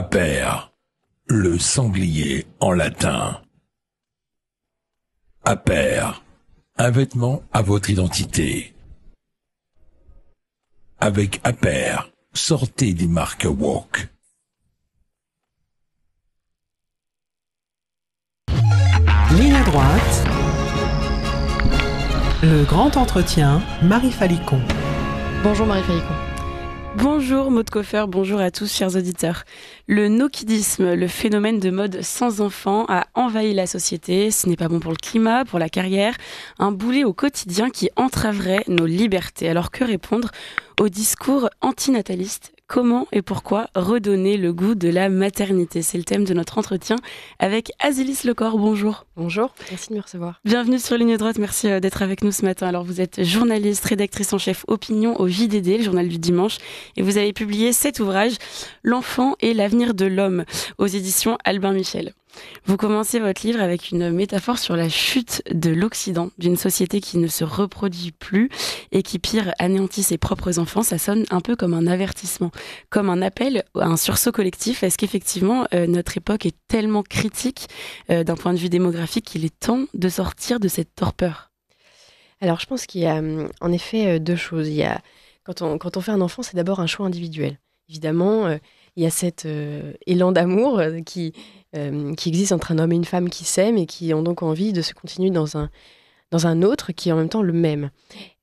Aper, le sanglier en latin. Aper, un vêtement à votre identité. Avec Aper, sortez des marques Walk. Ligne à droite. Le grand entretien, Marie Falicon. Bonjour Marie Falicon. Bonjour Maud Coffer, bonjour à tous chers auditeurs. Le nokidisme, le phénomène de mode sans enfant a envahi la société. Ce n'est pas bon pour le climat, pour la carrière, un boulet au quotidien qui entraverait nos libertés. Alors que répondre au discours antinataliste comment et pourquoi redonner le goût de la maternité. C'est le thème de notre entretien avec Azilis Lecor. Bonjour. Bonjour, merci de me recevoir. Bienvenue sur Ligne Droite, merci euh, d'être avec nous ce matin. Alors vous êtes journaliste, rédactrice en chef opinion au JDD, le journal du dimanche, et vous avez publié cet ouvrage, L'enfant et l'avenir de l'homme, aux éditions Albin Michel. Vous commencez votre livre avec une métaphore sur la chute de l'Occident, d'une société qui ne se reproduit plus et qui, pire, anéantit ses propres enfants. Ça sonne un peu comme un avertissement, comme un appel à un sursaut collectif. Est-ce qu'effectivement, euh, notre époque est tellement critique euh, d'un point de vue démographique qu'il est temps de sortir de cette torpeur Alors, je pense qu'il y a hum, en effet euh, deux choses. Il y quand, on, quand on fait un enfant, c'est d'abord un choix individuel. Évidemment, il y a cet élan d'amour qui, euh, qui existe entre un homme et une femme qui s'aiment et qui ont donc envie de se continuer dans un, dans un autre qui est en même temps le même.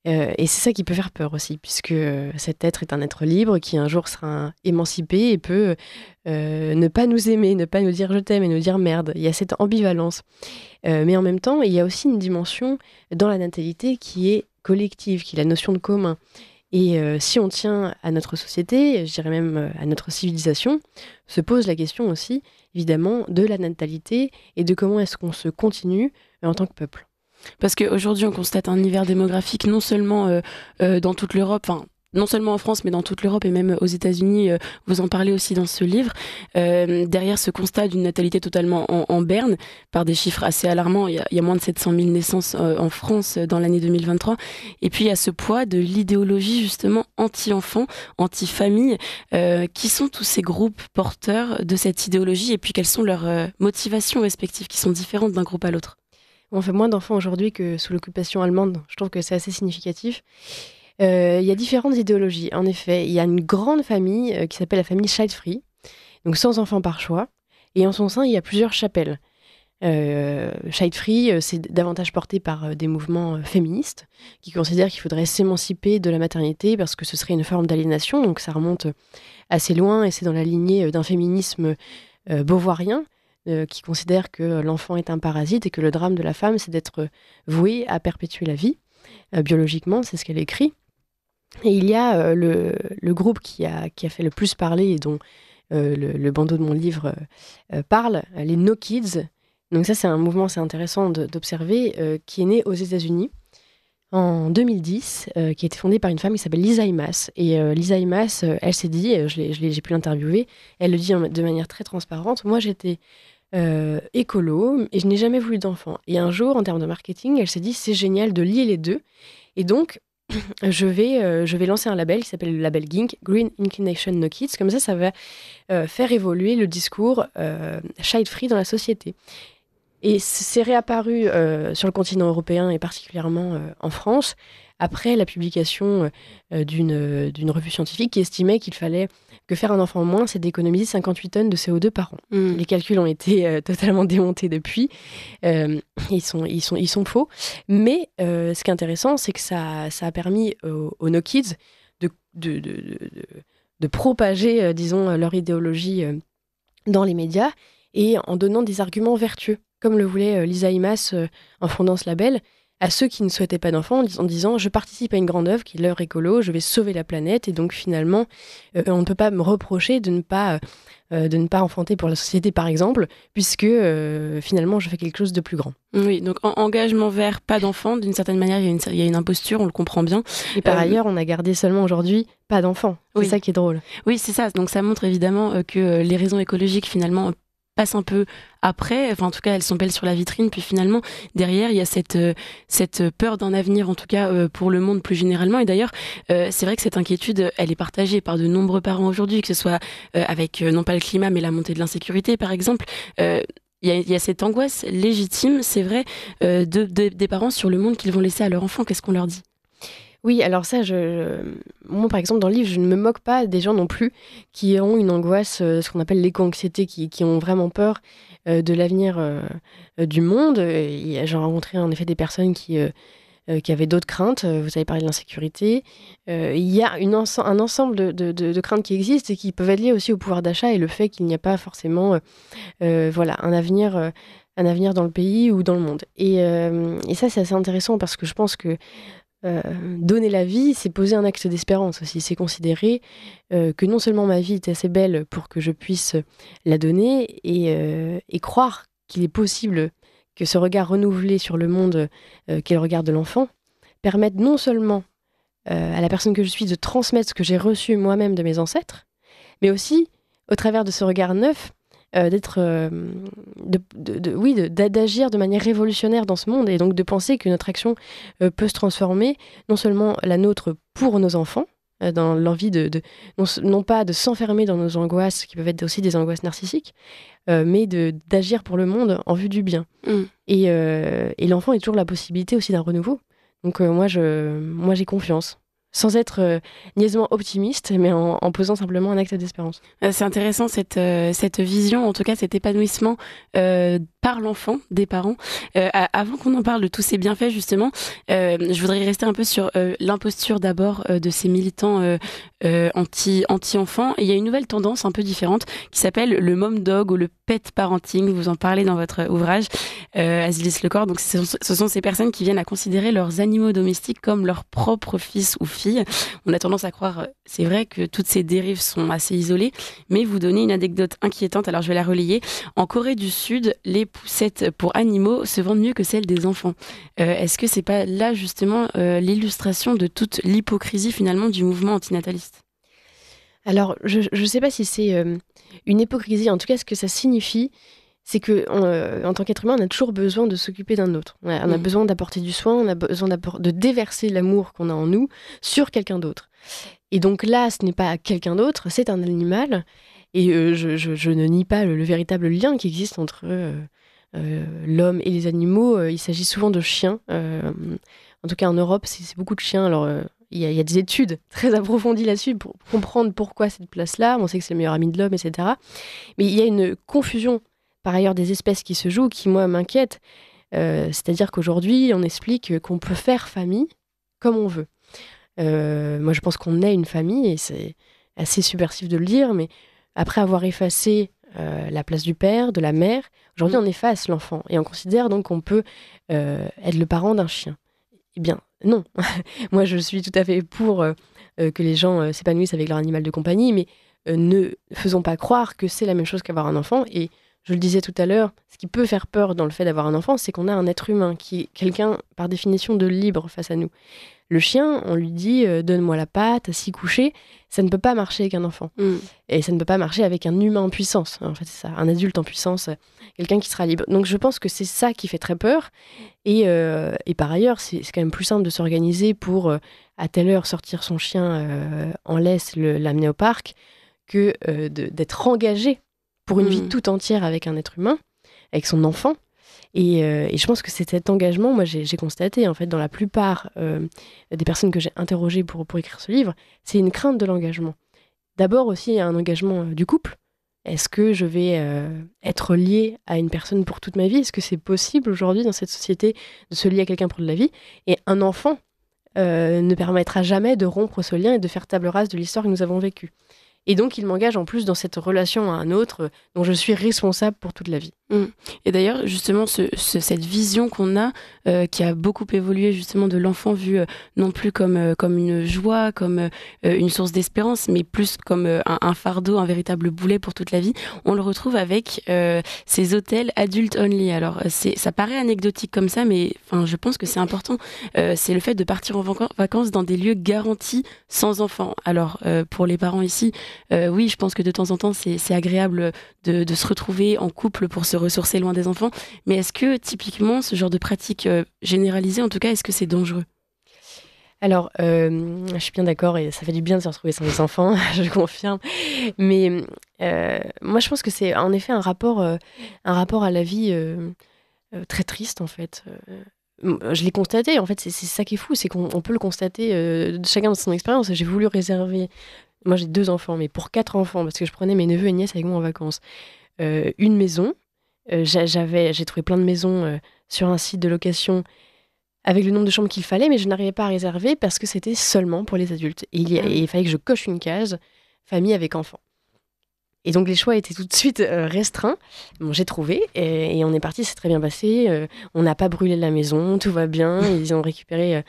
Euh, et c'est ça qui peut faire peur aussi, puisque euh, cet être est un être libre qui un jour sera émancipé et peut ne pas nous aimer, ne pas nous dire je t'aime et nous dire merde. Il y a cette ambivalence. mais en même temps, il y a aussi une dimension dans la natalité qui est collective, qui est la notion de commun. Et euh, si on tient à notre société, je dirais même euh, à notre civilisation, se pose la question aussi, évidemment, de la natalité et de comment est-ce qu'on se continue euh, en tant que peuple. Parce qu'aujourd'hui, on constate un hiver démographique non seulement dans toute l'Europe, non seulement en France, mais dans toute l'Europe et même aux États-Unis, euh, vous en parlez aussi dans ce livre, euh, derrière ce constat d'une natalité totalement en, berne, par des chiffres assez alarmants, il y a, moins de 700 000 naissances euh, en France dans l'année 2023, et puis il y a ce poids de l'idéologie justement anti-enfant, anti-famille, qui sont tous ces groupes porteurs de cette idéologie, et puis quelles sont leurs motivations respectives, qui sont différentes d'un groupe à l'autre on fait moins d'enfants aujourd'hui que sous l'occupation allemande. Je trouve que c'est assez significatif. Euh, il y a différentes idéologies, en effet. Il y a une grande famille euh, qui s'appelle la famille Child Free, donc sans enfants par choix. Et en son sein, il y a plusieurs chapelles. Euh, euh c'est davantage porté par des mouvements féministes qui considèrent qu'il faudrait s'émanciper de la maternité parce que ce serait une forme d'aliénation. Donc ça remonte assez loin et c'est dans la lignée d'un féminisme beauvoirien qui considère que l'enfant est un parasite et que le drame de la femme, c'est d'être voué à perpétuer la vie. biologiquement, c'est ce qu'elle écrit. Et il y a euh, le, le, groupe qui a, qui a fait le plus parler et dont euh, le, bandeau de mon livre euh, parle, les No Kids. Donc ça, c'est un mouvement, c'est intéressant d'observer, qui est né aux États-Unis en 2010, qui a été fondé par une femme qui s'appelle Lisa Imas. Et Lisa Imas, elle s'est dit, j'ai pu l'interviewer, elle le dit de manière très transparente, moi j'étais écolo et je n'ai jamais voulu d'enfant. Et un jour, en termes de marketing, elle s'est dit, c'est génial de lier les deux. Et donc, euh, je vais, lancer un label qui s'appelle le label Gink, Green Inclination No Kids. Comme ça, ça va euh, faire évoluer le discours child-free euh, dans la société. Et c'est réapparu sur le continent européen et particulièrement en France après la publication euh, euh, d'une revue scientifique qui estimait qu'il fallait que faire un enfant moins, c'est d'économiser 58 tonnes de CO2 par an. Mmh. Les calculs ont été euh, totalement démontés depuis. ils, sont, ils, sont, ils sont faux. Mais ce qui est intéressant, c'est que ça, a permis aux, aux No Kids de, de, de, de, de propager, disons, leur idéologie dans les médias et en donnant des arguments vertueux, comme le voulait Lisa Imas en fondant ce label à ceux qui ne souhaitaient pas d'enfants en, disant je participe à une grande œuvre qui est l'œuvre écolo, je vais sauver la planète et donc finalement euh, on ne peut pas me reprocher de ne pas euh, de ne pas enfanter pour la société par exemple puisque euh, finalement je fais quelque chose de plus grand. Oui, donc engagement vers « pas d'enfants, d'une certaine manière il y, a une imposture, on le comprend bien. Et par ailleurs on a gardé seulement aujourd'hui pas d'enfants, c'est ça qui est drôle. Oui c'est ça, donc ça montre évidemment que les raisons écologiques finalement Passe un peu après. Enfin, en tout cas, elles sont belles sur la vitrine. Puis finalement, derrière, il y a cette, euh, cette peur d'un avenir, en tout cas euh, pour le monde plus généralement. Et d'ailleurs, euh, c'est vrai que cette inquiétude, elle est partagée par de nombreux parents aujourd'hui, que ce soit avec non pas le climat, mais la montée de l'insécurité, par exemple. Il y, a, cette angoisse légitime, c'est vrai, de, des parents sur le monde qu'ils vont laisser à leur enfant. Qu'est-ce qu'on leur dit oui, alors ça, je... moi par exemple dans le livre, je ne me moque pas des gens non plus qui ont une angoisse, euh, ce qu'on appelle l'éco-anxiété, qui, ont vraiment peur euh, de l'avenir euh, du monde. J'ai rencontré en effet des personnes qui... avaient d'autres craintes. Vous avez parlé de l'insécurité. Il y a un ensemble de, craintes qui existent et qui peuvent être liées aussi au pouvoir d'achat et le fait qu'il n'y a pas forcément voilà, un avenir. un avenir dans le pays ou dans le monde. Et, et ça, c'est assez intéressant parce que je pense que euh, donner la vie, c'est poser un acte d'espérance aussi. C'est considérer euh, que non seulement ma vie est assez belle pour que je puisse la donner et, euh, croire qu'il est possible que ce regard renouvelé sur le monde, qu'est le regard de l'enfant, permette non seulement à la personne que je suis de transmettre ce que j'ai reçu moi-même de mes ancêtres, mais aussi, au travers de ce regard neuf, euh, d'être, euh, de, oui, d'agir de manière révolutionnaire dans ce monde et donc de penser que notre action euh, peut se transformer, non seulement la nôtre pour nos enfants, dans l'envie de, non, pas de s'enfermer dans nos angoisses, qui peuvent être aussi des angoisses narcissiques, mais de d'agir pour le monde en vue du bien. Mm. Et, et l'enfant est toujours la possibilité aussi d'un renouveau. Donc moi, je, moi, j'ai confiance sans être euh, niaisement optimiste, mais en, en, posant simplement un acte d'espérance. Euh, c'est intéressant cette, euh, cette vision, en tout cas cet épanouissement par l'enfant des parents. Euh, avant qu'on en parle de tous ces bienfaits, justement, euh, je voudrais rester un peu sur euh, l'imposture d'abord de ces militants anti, anti-enfants. il y a une nouvelle tendance un peu différente qui s'appelle le mom dog ou le pet parenting. Vous en parlez dans votre ouvrage, Asilis Le Corps. Donc, ce sont, ce sont, ces personnes qui viennent à considérer leurs animaux domestiques comme leurs propres fils ou filles. On a tendance à croire, c'est vrai, que toutes ces dérives sont assez isolées. Mais vous donnez une anecdote inquiétante. Alors, je vais la relayer. En Corée du Sud, les poussettes pour animaux se vendent mieux que celles des enfants. Euh, est-ce que c'est pas là justement euh, l'illustration de toute l'hypocrisie finalement du mouvement antinataliste Alors, je ne sais pas si c'est euh, une hypocrisie. En tout cas, ce que ça signifie, c'est que en tant qu'être humain, on a toujours besoin de s'occuper d'un autre. On a, mm. besoin d'apporter du soin, on a besoin de déverser l'amour qu'on a en nous sur quelqu'un d'autre. Et donc là, ce n'est pas quelqu'un d'autre, c'est un animal. Et je, ne nie pas le, véritable lien qui existe entre eux. Euh, l'homme et les animaux. Euh, il s'agit souvent de chiens. Euh, en tout cas, en Europe, c'est beaucoup de chiens. Alors, il y, a, des études très approfondies là-dessus pour comprendre pourquoi cette place-là. On sait que c'est le meilleur ami de l'homme, etc. Mais il y a une confusion, par ailleurs, des espèces qui se jouent, qui, moi, m'inquiète. C'est-à-dire qu'aujourd'hui, on explique qu'on peut faire famille comme on veut. moi, je pense qu'on est une famille, et c'est assez subversif de le dire, mais après avoir effacé euh, la place du père, de la mère. Aujourd'hui, mm. on efface l'enfant et on considère donc qu'on peut euh, être le parent d'un chien. Eh bien, non. Moi, je suis tout à fait pour euh, que les gens s'épanouissent avec leur animal de compagnie, mais ne faisons pas croire que c'est la même chose qu'avoir un enfant. Et je le disais tout à l'heure, ce qui peut faire peur dans le fait d'avoir un enfant, c'est qu'on a un être humain qui est quelqu'un, par définition, de libre face à nous le chien, on lui dit euh, donne-moi la patte, assis couché. Ça ne peut pas marcher avec un enfant. Mm. Et ça ne peut pas marcher avec un humain en puissance. En fait, c'est ça, un adulte en puissance, euh, quelqu'un qui sera libre. Donc je pense que c'est ça qui fait très peur. Et, euh, et par ailleurs, c'est quand même plus simple de s'organiser pour, à telle heure, sortir son chien en laisse, l'amener au parc, que d'être engagé pour une vie mm. tout entière avec un être humain, avec son enfant. Euh, et, je pense que c'est cet engagement, moi j'ai constaté en fait dans la plupart euh, des personnes que j'ai interrogées pour, écrire ce livre, c'est une crainte de l'engagement. D'abord aussi un engagement euh, du couple, est-ce que je vais être lié à une personne pour toute ma vie Est-ce que c'est possible aujourd'hui dans cette société de se lier à quelqu'un pour de la vie Et un enfant ne permettra jamais de rompre ce lien et de faire table rase de l'histoire que nous avons vécue. Et donc, il m'engage en plus dans cette relation à un autre euh, dont je suis responsable pour toute la vie. Mm. Et d'ailleurs, justement, cette vision qu'on a, euh, qui a beaucoup évolué justement de l'enfant vu euh, non plus comme, comme une joie, comme une source d'espérance, mais plus comme un, un, fardeau, un véritable boulet pour toute la vie, on le retrouve avec ces hôtels adultes only. Alors, ça paraît anecdotique comme ça, mais je pense que c'est important. c'est le fait de partir en vacances dans des lieux garantis sans enfants. Alors, pour les parents ici, euh, oui, je pense que de temps en temps, c'est agréable de, se retrouver en couple pour se ressourcer loin des enfants. Mais est-ce que typiquement, ce genre de pratique euh, généralisée, en tout cas, est-ce que c'est dangereux alors, euh, je suis bien d'accord et ça fait du bien de se retrouver sans les enfants, je confirme. Mais moi, je pense que c'est en effet un rapport, un rapport à la vie très triste, en fait je l'ai constaté, en fait, c'est ça qui est fou, c'est qu'on peut le constater de chacun de son expérience. J'ai voulu réserver moi, j'ai deux enfants, mais pour quatre enfants, parce que je prenais mes neveux et nièces avec moi en vacances. Euh, une maison. Euh, j'avais, j'ai trouvé plein de maisons euh, sur un site de location avec le nombre de chambres qu'il fallait, mais je n'arrivais pas à réserver parce que c'était seulement pour les adultes. Et il, ah. fallait que je coche une case famille avec enfants. Et donc les choix étaient tout de suite restreints. Bon, j'ai trouvé et, on est parti, c'est très bien passé. on n'a pas brûlé la maison, tout va bien. Ils ont récupéré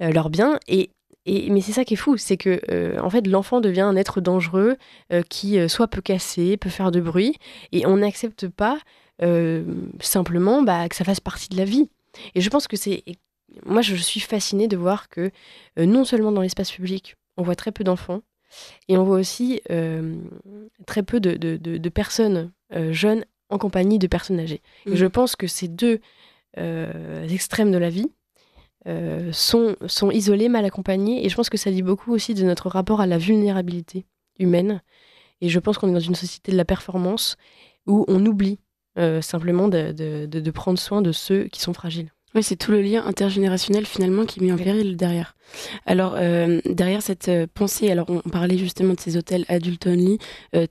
leurs biens et mais c'est ça qui est fou, c'est que euh, en fait l'enfant devient un être dangereux euh, qui euh, soit peut casser, peut faire de bruit, et on n'accepte pas simplement bah, que ça fasse partie de la vie. Et je pense que c'est, moi je suis fascinée de voir que non seulement dans l'espace public on voit très peu d'enfants, et on voit aussi très peu de, personnes jeunes en compagnie de personnes âgées. Et mmh. je pense que ces deux extrêmes de la vie euh, sont, sont isolés, mal accompagnés. Et je pense que ça dit beaucoup aussi de notre rapport à la vulnérabilité humaine. Et je pense qu'on est dans une société de la performance où on oublie euh, simplement de, prendre soin de ceux qui sont fragiles. Oui, c'est tout le lien intergénérationnel finalement qui est mis en péril derrière. Alors euh, derrière cette pensée, alors on parlait justement de ces hôtels adultes only,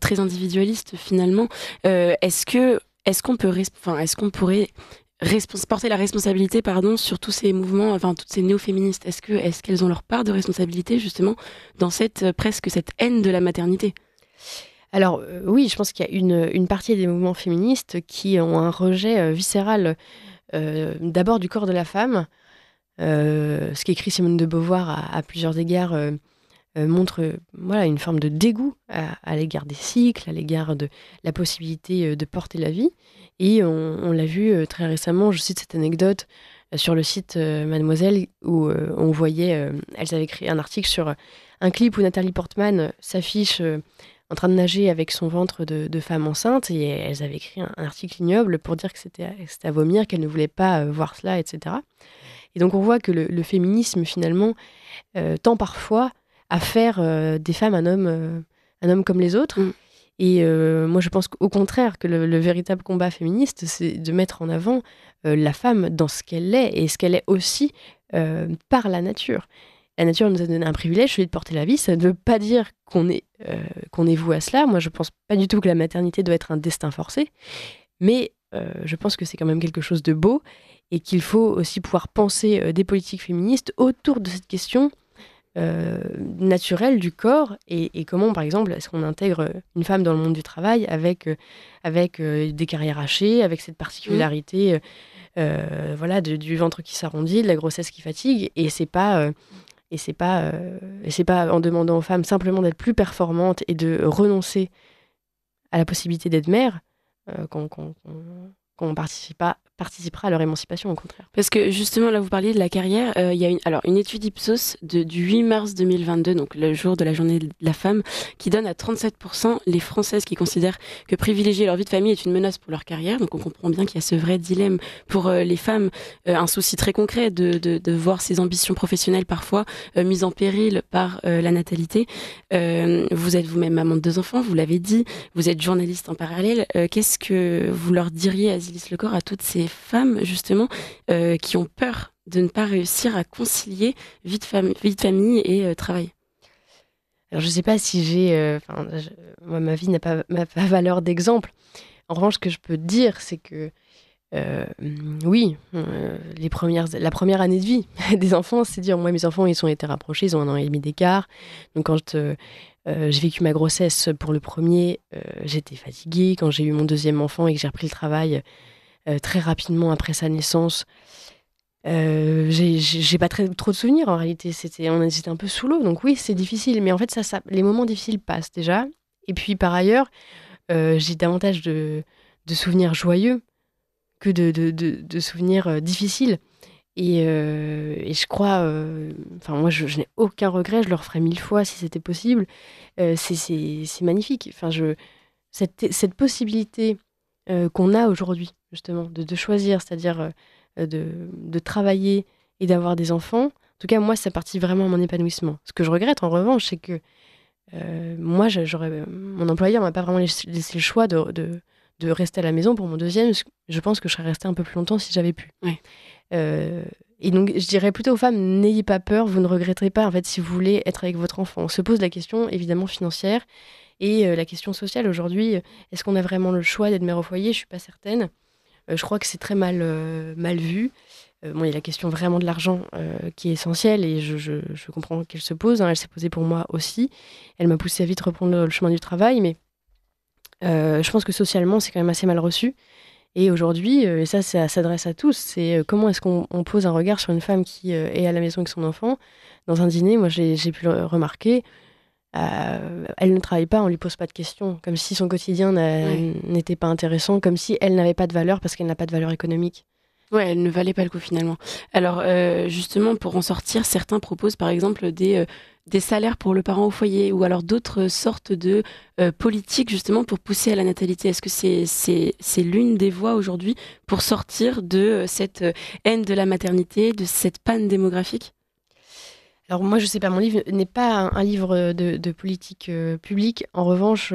très individualistes finalement. est-ce que est-ce qu'on peut, enfin, est-ce qu'on pourrait porter la responsabilité pardon, sur tous ces mouvements, enfin toutes ces néo-féministes Est-ce que est-ce qu'elles ont leur part de responsabilité justement dans cette euh, presque cette haine de la maternité alors euh, oui, je pense qu'il y a une, une, partie des mouvements féministes qui ont un rejet euh, viscéral d'abord du corps de la femme. ce qu'écrit Simone de Beauvoir à, plusieurs égards montre voilà, une forme de dégoût à, à l'égard des cycles, à l'égard de la possibilité de porter la vie. Et on, l'a vu euh, très récemment, je cite cette anecdote euh, sur le site euh, Mademoiselle où on voyait, elles avaient écrit un article sur un clip où Nathalie Portman s'affiche en train de nager avec son ventre de, femme enceinte et elles avaient écrit un, article ignoble pour dire que c'était à vomir, qu'elles ne voulaient pas voir cela, etc. Et donc on voit que le, féminisme finalement tend parfois à faire des femmes un homme, un homme comme les autres. Mm. Et euh, moi, je pense qu'au contraire, que le, véritable combat féministe, c'est de mettre en avant euh, la femme dans ce qu'elle est et ce qu'elle est aussi euh, par la nature. La nature nous a donné un privilège, celui de porter la vie. Ça ne veut pas dire qu'on est, qu'on est voué à cela. Moi, je pense pas du tout que la maternité doit être un destin forcé. Mais je pense que c'est quand même quelque chose de beau et qu'il faut aussi pouvoir penser des politiques féministes autour de cette question euh, naturel du corps et, comment, par exemple, est-ce qu'on intègre une femme dans le monde du travail avec, euh, avec euh, des carrières hachées, avec cette particularité mm. voilà, du ventre qui s'arrondit, de la grossesse qui fatigue. Et c'est pas. et c'est pas, c'est pas en demandant aux femmes simplement d'être plus performantes et de renoncer à la possibilité d'être mère qu'on ne participe pas participera à leur émancipation au contraire. Parce que justement là vous parliez de la carrière, euh, il y a une, alors une étude Ipsos de, du 8 mars 2022, donc le jour de la journée de la femme, qui donne à 37% les Françaises qui considèrent que privilégier leur vie de famille est une menace pour leur carrière. Donc on comprend bien qu'il y a ce vrai dilemme pour euh, les femmes, euh, un souci très concret de, de, voir ses ambitions professionnelles parfois mises en péril par la natalité. vous êtes vous-même maman de deux enfants, vous l'avez dit, vous êtes journaliste en parallèle. Qu'est-ce que vous leur diriez, Le Lecor, à toutes ces les femmes justement euh, qui ont peur de ne pas réussir à concilier vie de, de famille et euh, travail Alors je ne sais pas si j'ai... Euh, enfin, ma vie n'a pas, pas, valeur d'exemple. En revanche, ce que je peux dire, c'est que oui, les premières, la première année de vie des enfants, c'est dire, moi mes enfants, ils ont été rapprochés, ils ont un an et demi d'écart. Donc quand... j'ai vécu ma grossesse pour le premier, j'étais fatiguée. Quand j'ai eu mon deuxième enfant et que j'ai repris le travail, euh, très rapidement après sa naissance. Euh, j'ai pas très, trop de souvenirs en réalité. C'était, on était un peu sous l'eau, donc oui, c'est difficile. Mais en fait, ça, les moments difficiles passent déjà. Et puis par ailleurs, euh, j'ai davantage de, souvenirs joyeux que de, souvenirs difficiles. Et, je crois, enfin moi, je, n'ai aucun regret. Je le referais mille fois si c'était possible. c'est magnifique. Enfin, je cette, cette possibilité euh, qu'on a aujourd'hui, justement, de, choisir, c'est-à-dire euh, de, travailler et d'avoir des enfants. En tout cas, moi, ça partit vraiment à mon épanouissement. Ce que je regrette, en revanche, c'est que euh, moi, j'aurais, mon employeur m'a pas vraiment laissé le choix de, de, rester à la maison pour mon deuxième. Je pense que je serais restée un peu plus longtemps si j'avais pu. et donc, je dirais plutôt aux femmes, n'ayez pas peur, vous ne regretterez pas, en fait, si vous voulez être avec votre enfant. On se pose la question, évidemment, financière. Et euh, la question sociale aujourd'hui, est-ce qu'on a vraiment le choix d'être mère au foyer Je suis pas certaine. Euh, je crois que c'est très mal, euh, mal vu. Bon, il y a la question vraiment de l'argent qui est essentielle et je, comprends qu'elle se pose. Hein. elle s'est posée pour moi aussi. Elle m'a poussée à vite reprendre le, chemin du travail, mais je pense que socialement, c'est quand même assez mal reçu. Et aujourd'hui, et ça, ça s'adresse à tous, c'est comment est-ce qu'on pose un regard sur une femme qui est à la maison avec son enfant Dans un dîner, moi, j'ai pu le remarquer, euh, elle ne travaille pas, on lui pose pas de questions, comme si son quotidien n'était pas intéressant, comme si elle n'avait pas de valeur parce qu'elle n'a pas de valeur économique. Ouais, elle ne valait pas le coup finalement. Alors euh, justement, pour en sortir, certains proposent par exemple euh, des, salaires pour le parent au foyer ou alors d'autres sortes de politiques justement pour pousser à la natalité. Est-ce que c'est l'une des voies aujourd'hui pour sortir de cette haine de la maternité, de cette panne démographique alors moi, je ne sais pas, mon livre n'est pas un, livre de, politique euh, publique. En revanche,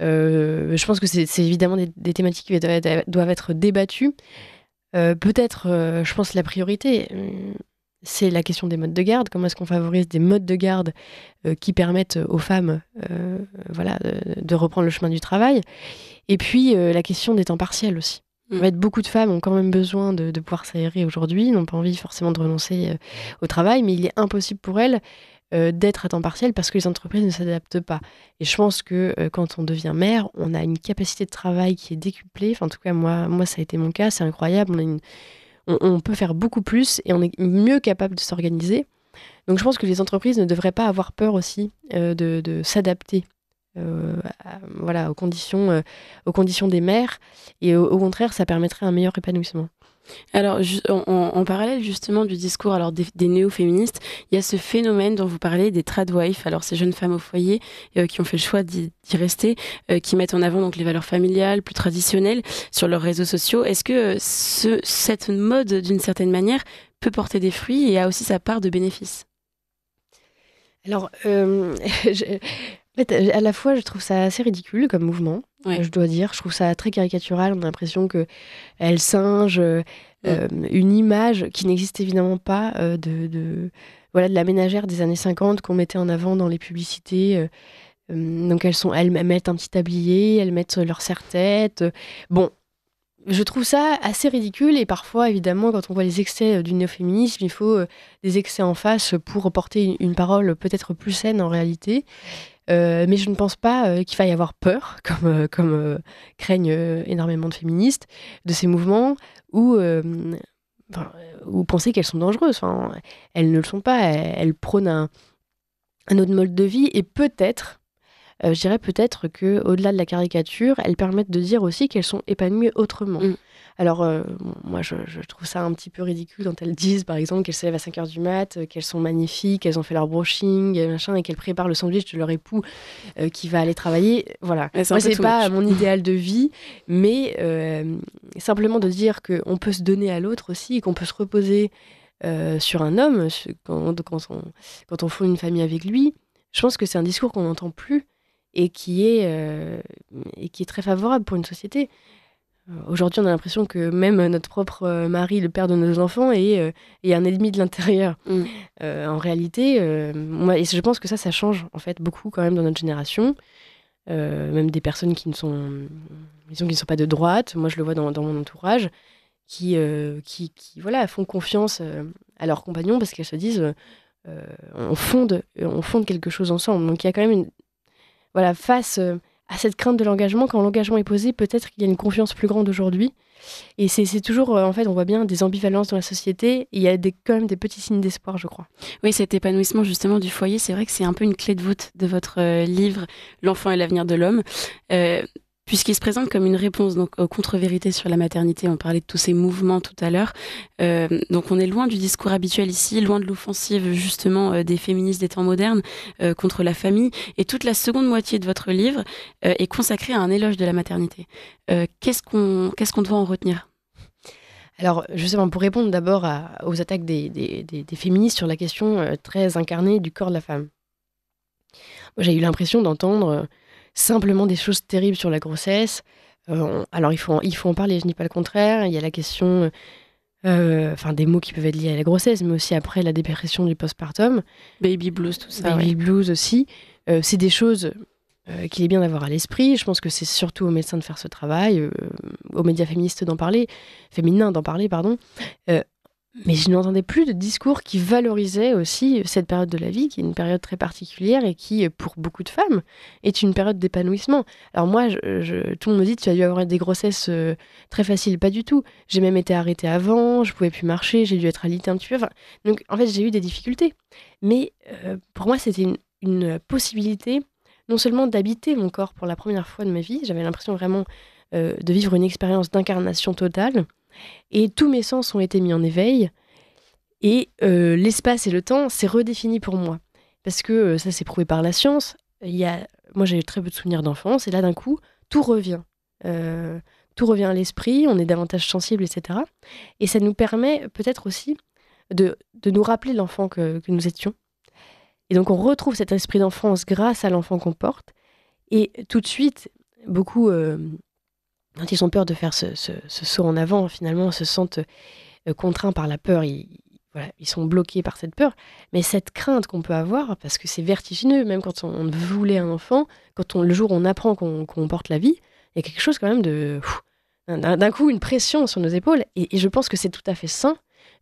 euh, je pense que c'est évidemment des, thématiques qui doivent être, débattues. Euh, peut-être, je pense, la priorité, c'est la question des modes de garde. Comment est-ce qu'on favorise des modes de garde qui permettent aux femmes voilà, de, reprendre le chemin du travail Et puis, la question des temps partiels aussi. Mm. En fait, beaucoup de femmes ont quand même besoin de, pouvoir s'aérer aujourd'hui, n'ont pas envie forcément de renoncer euh, au travail, mais il est impossible pour elles euh, d'être à temps partiel parce que les entreprises ne s'adaptent pas. Et je pense que euh, quand on devient mère, on a une capacité de travail qui est décuplée. en tout cas, moi, ça a été mon cas, c'est incroyable. On, peut faire beaucoup plus et on est mieux capable de s'organiser. Donc je pense que les entreprises ne devraient pas avoir peur aussi de s'adapter euh, voilà, aux, conditions, euh, aux conditions des mères. Et au, contraire, ça permettrait un meilleur épanouissement. Alors, en, parallèle justement du discours alors des, néo-féministes, il y a ce phénomène dont vous parlez des tradwives, alors ces jeunes femmes au foyer euh, qui ont fait le choix d'y rester, qui mettent en avant donc les valeurs familiales plus traditionnelles sur leurs réseaux sociaux. Est-ce que ce, cette mode, d'une certaine manière, peut porter des fruits et a aussi sa part de bénéfices Alors, je à la fois, je trouve ça assez ridicule comme mouvement, je dois dire. Je trouve ça très caricatural. On a l'impression que elle singe euh, euh, une image qui n'existe évidemment pas euh, de, voilà de la ménagère des années 50 qu'on mettait en avant dans les publicités. donc elles sont, elles mettent un petit tablier, elles mettent leur serre-tête. Bon, je trouve ça assez ridicule et parfois, évidemment, quand on voit les excès du néo-féminisme, il faut des excès en face pour porter une parole peut-être plus saine en réalité. Euh, mais je ne pense pas euh, qu'il faille avoir peur, comme, euh, craignent énormément de féministes, de ces mouvements ou penser qu'elles sont dangereuses. elles ne le sont pas, elles, prônent un, autre mode de vie et peut-être. je dirais peut-être que au-delà de la caricature, elles permettent de dire aussi qu'elles sont épanouies autrement. Mm. Alors, euh, moi, je, trouve ça un petit peu ridicule quand elles disent, par exemple, qu'elles se lèvent à 5h du mat, euh, qu'elles sont magnifiques, qu'elles ont fait leur brushing, et, euh, machin, et qu'elles préparent le sandwich de leur époux qui va aller travailler. Voilà. moi, c'est pas mon idéal de vie, mais simplement de dire qu'on peut se donner à l'autre aussi, qu'on peut se reposer sur un homme quand, on, quand fonde une famille avec lui. Je pense que c'est un discours qu'on n'entend plus et qui est très favorable pour une société. Euh, aujourd'hui, on a l'impression que même notre propre euh, mari, le père de nos enfants, est, euh, un ennemi de l'intérieur. Mm. en réalité, moi, je pense que ça, ça change en fait beaucoup quand même dans notre génération. même des personnes qui ne sont, disons, qui ne sont pas de droite, moi je le vois dans, mon entourage, qui, qui, voilà, font confiance à leurs compagnons parce qu'elles se disent on, fonde, on fonde quelque chose ensemble. Donc il y a quand même une. Voilà, face à cette crainte de l'engagement. Quand l'engagement est posé, peut-être qu'il y a une confiance plus grande aujourd'hui. Et c'est toujours, euh, en fait, on voit bien des ambivalences dans la société. il y a des, quand même des petits signes d'espoir, je crois. Oui, cet épanouissement justement du foyer, c'est vrai que c'est un peu une clé de voûte de votre euh, livre L'enfant et l'avenir de l'homme. Euh, puisqu'il se présente comme une réponse donc, aux contre-vérités sur la maternité. On parlait de tous ces mouvements tout à l'heure. Euh, donc on est loin du discours habituel ici, loin de l'offensive justement euh, des féministes des temps modernes euh, contre la famille. Et toute la seconde moitié de votre livre est consacrée à un éloge de la maternité. qu'est-ce qu'on qu'est-ce doit en retenir alors, justement, pour répondre d'abord aux attaques des, des, féministes sur la question très incarnée du corps de la femme, j'ai eu l'impression d'entendre simplement des choses terribles sur la grossesse. Euh, alors il faut, en, il faut en parler, je n'ai pas le contraire. Il y a la question euh, enfin des mots qui peuvent être liés à la grossesse, mais aussi après la dépression du postpartum. Baby blues, tout ça. Baby blues aussi. Euh, c'est des choses qu'il est bien d'avoir à l'esprit. Je pense que c'est surtout aux médecins de faire ce travail, aux médias féministes d'en parler, féminins d'en parler, pardon. Mais je n'entendais plus de discours qui valorisait aussi cette période de la vie, qui est une période très particulière et qui, pour beaucoup de femmes, est une période d'épanouissement. Alors moi, je, tout le monde me dit, tu as dû avoir des grossesses euh, très faciles, pas du tout. J'ai même été arrêtée avant, je pouvais plus marcher, j'ai dû être alitée un petit peu. donc en fait, j'ai eu des difficultés. Mais euh, pour moi, c'était une, possibilité non seulement d'habiter mon corps pour la première fois de ma vie, j'avais l'impression vraiment euh, de vivre une expérience d'incarnation totale, et tous mes sens ont été mis en éveil. Et euh, l'espace et le temps, s'est redéfini pour moi. Parce que euh, ça, s'est prouvé par la science. Il y Moi, j'ai très peu de souvenirs d'enfance. Et là, d'un coup, tout revient. Euh, tout revient à l'esprit. On est davantage sensible, etc. Et ça nous permet peut-être aussi de, nous rappeler l'enfant que, nous étions. Et donc, on retrouve cet esprit d'enfance grâce à l'enfant qu'on porte. Et tout de suite, beaucoup quand ils ont peur de faire ce, saut en avant, finalement, se sentent euh, contraints par la peur. Ils, sont bloqués par cette peur. Mais cette crainte qu'on peut avoir, parce que c'est vertigineux, même quand on, voulait un enfant, quand on, le jour on apprend qu'on porte la vie, il y a quelque chose quand même de... D'un coup, une pression sur nos épaules. et je pense que c'est tout à fait sain.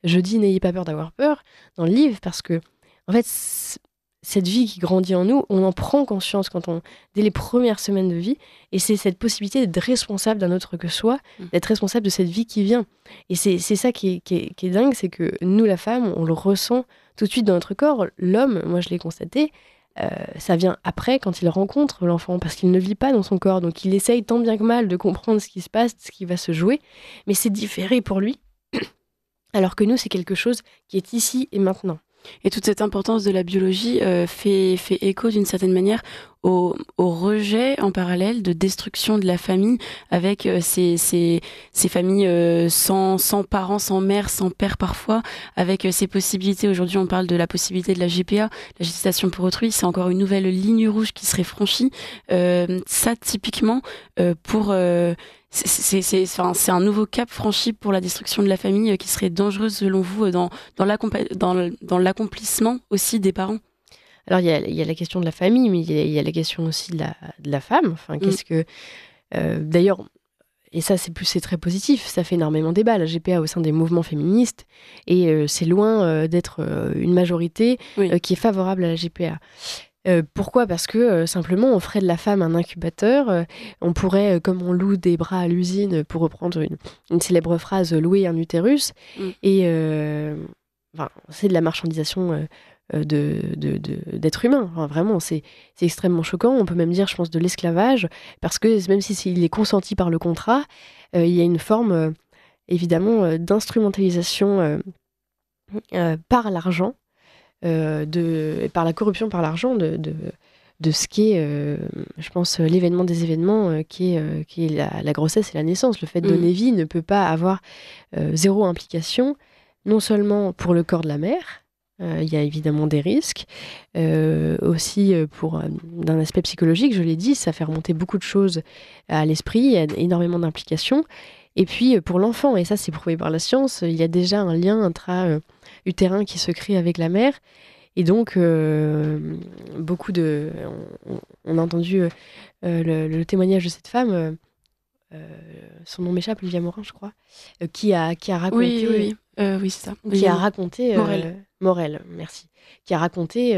Je dis n'ayez pas peur d'avoir peur dans le livre, parce que, en fait, cette vie qui grandit en nous, on en prend conscience quand on, dès les premières semaines de vie. Et c'est cette possibilité d'être responsable d'un autre que soi, mm. d'être responsable de cette vie qui vient. Et c'est ça qui est, dingue, c'est que nous, la femme, on le ressent tout de suite dans notre corps. L'homme, moi je l'ai constaté, euh, ça vient après quand il rencontre l'enfant, parce qu'il ne vit pas dans son corps. Donc il essaye tant bien que mal de comprendre ce qui se passe, ce qui va se jouer, mais c'est différé pour lui. Alors que nous, c'est quelque chose qui est ici et maintenant. Et toute cette importance de la biologie euh, fait, fait écho d'une certaine manière au, rejet en parallèle de destruction de la famille avec euh, ces, familles euh, sans, sans parents, sans mère, sans père parfois, avec ces possibilités. Aujourd'hui, on parle de la possibilité de la GPA, la gestation pour autrui. C'est encore une nouvelle ligne rouge qui serait franchie. ça, typiquement, pour c'est un nouveau cap franchi pour la destruction de la famille euh, qui serait dangereuse selon vous euh, dans, dans l'accomplissement aussi des parents alors il y, a, la question de la famille, mais il y a, la question aussi de la, de la femme. Enfin, qu'est-ce mm. que euh, d'ailleurs et ça c'est très positif, ça fait énormément débat la GPA au sein des mouvements féministes et c'est loin d'être une majorité qui est favorable à la GPA. Euh, pourquoi Parce que euh, simplement, on ferait de la femme un incubateur. Euh, on pourrait, comme on loue des bras à l'usine, pour reprendre une, célèbre phrase, louer un utérus. Mm. Et c'est de la marchandisation d'être de, humain. vraiment, c'est extrêmement choquant. On peut même dire, je pense, de l'esclavage, parce que même s'il si, il est consenti par le contrat, il y a une forme, évidemment, d'instrumentalisation par l'argent euh, de, par la corruption, par l'argent, de, de, ce qui est, euh, je pense, euh, l'événement des événements, qui est, qui la, grossesse et la naissance. Le fait de donner mm. vie ne peut pas avoir zéro implication, non seulement pour le corps de la mère, il y a évidemment des risques. aussi, pour d'un aspect psychologique, je l'ai dit, ça fait remonter beaucoup de choses à l'esprit, il y a énormément d'implications. Et puis, pour l'enfant, et ça c'est prouvé par la science, il y a déjà un lien intra terrain qui se crée avec la mer. Et donc, euh, beaucoup de. On, a entendu euh, euh, le, témoignage de cette femme, son nom m'échappe, Olivia Morin, je crois, qui, a, qui a raconté. Oui, oui, oui, c'est ça. Qui a raconté. Morel. Morel, merci. Qui a raconté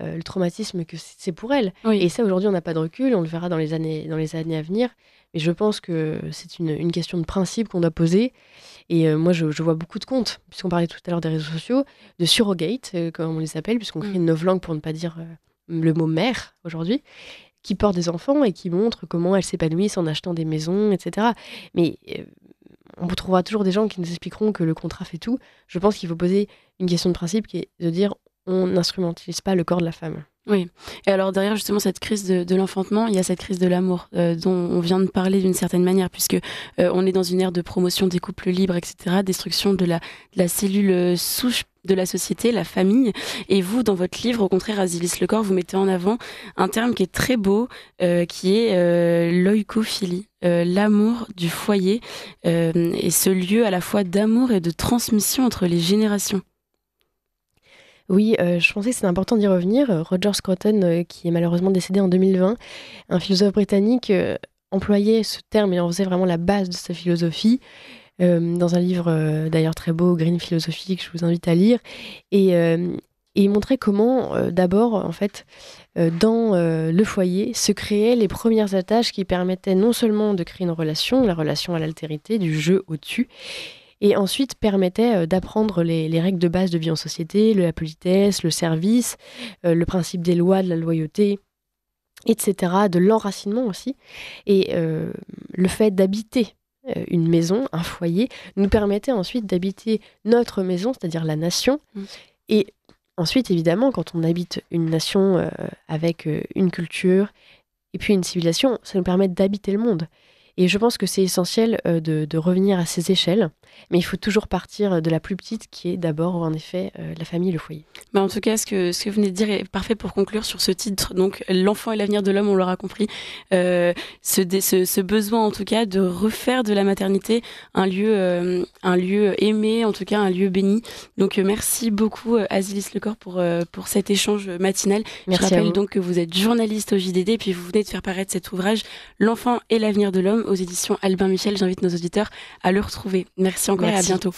euh, le traumatisme que c'est pour elle. Et ça, aujourd'hui, on n'a pas de recul, on le verra dans les années, dans les années à venir. Mais je pense que c'est une, question de principe qu'on doit poser. Et euh, moi, je, vois beaucoup de comptes, puisqu'on parlait tout à l'heure des réseaux sociaux, de surrogates, euh, comme on les appelle, puisqu'on crée mm. une nouvelle langue pour ne pas dire le mot mère aujourd'hui, qui portent des enfants et qui montrent comment elles s'épanouissent en achetant des maisons, etc. Mais on trouvera toujours des gens qui nous expliqueront que le contrat fait tout. Je pense qu'il faut poser une question de principe qui est de dire on n'instrumentalise pas le corps de la femme. Oui. Et alors derrière justement cette crise de, l'enfantement, il y a cette crise de l'amour euh, dont on vient de parler d'une certaine manière, puisque euh, on est dans une ère de promotion des couples libres, etc., destruction de la, cellule euh, souche de la société, la famille. Et vous, dans votre livre, au contraire, Asilis Le Corps, vous mettez en avant un terme qui est très beau, qui est l'oïcophilie, l'amour du foyer, et ce lieu à la fois d'amour et de transmission entre les générations. Oui, euh, je pensais que c'était important d'y revenir. Euh, Roger Scruton, euh, qui est malheureusement décédé en 2020, un philosophe britannique, employait ce terme et en faisait vraiment la base de sa philosophie. dans un livre d'ailleurs très beau, Green Philosophy, que je vous invite à lire. Et, il montrait comment, d'abord, en fait, dans le foyer, se créaient les premières attaches qui permettaient non seulement de créer une relation, la relation à l'altérité, du jeu au-dessus, et ensuite permettait euh, d'apprendre les, règles de base de vie en société, la politesse, le service, euh, le principe des lois, de la loyauté, etc., de l'enracinement aussi. Et euh, le fait d'habiter une maison, un foyer, nous permettait ensuite d'habiter notre maison, c'est-à-dire la nation. Mmh. Et ensuite, évidemment, quand on habite une nation avec une culture et puis une civilisation, ça nous permet d'habiter le monde. Et je pense que c'est essentiel de, revenir à ces échelles mais il faut toujours partir de la plus petite, qui est d'abord, en effet, euh, la famille, le foyer. Bah, en tout cas, ce que, ce que vous venez de dire est parfait pour conclure sur ce titre. Donc, l'enfant et l'avenir de l'homme, on l'aura compris. Euh, ce, ce, besoin, en tout cas, de refaire de la maternité un lieu, euh, un lieu aimé, en tout cas, un lieu béni. Donc, merci beaucoup, Azilis Lecor, pour, pour cet échange matinal. Merci Je rappelle donc que vous êtes journaliste au JDD, et puis vous venez de faire paraître cet ouvrage, L'enfant et l'avenir de l'homme, aux éditions Albin Michel. J'invite nos auditeurs à le retrouver. Merci. Merci encore et à bientôt.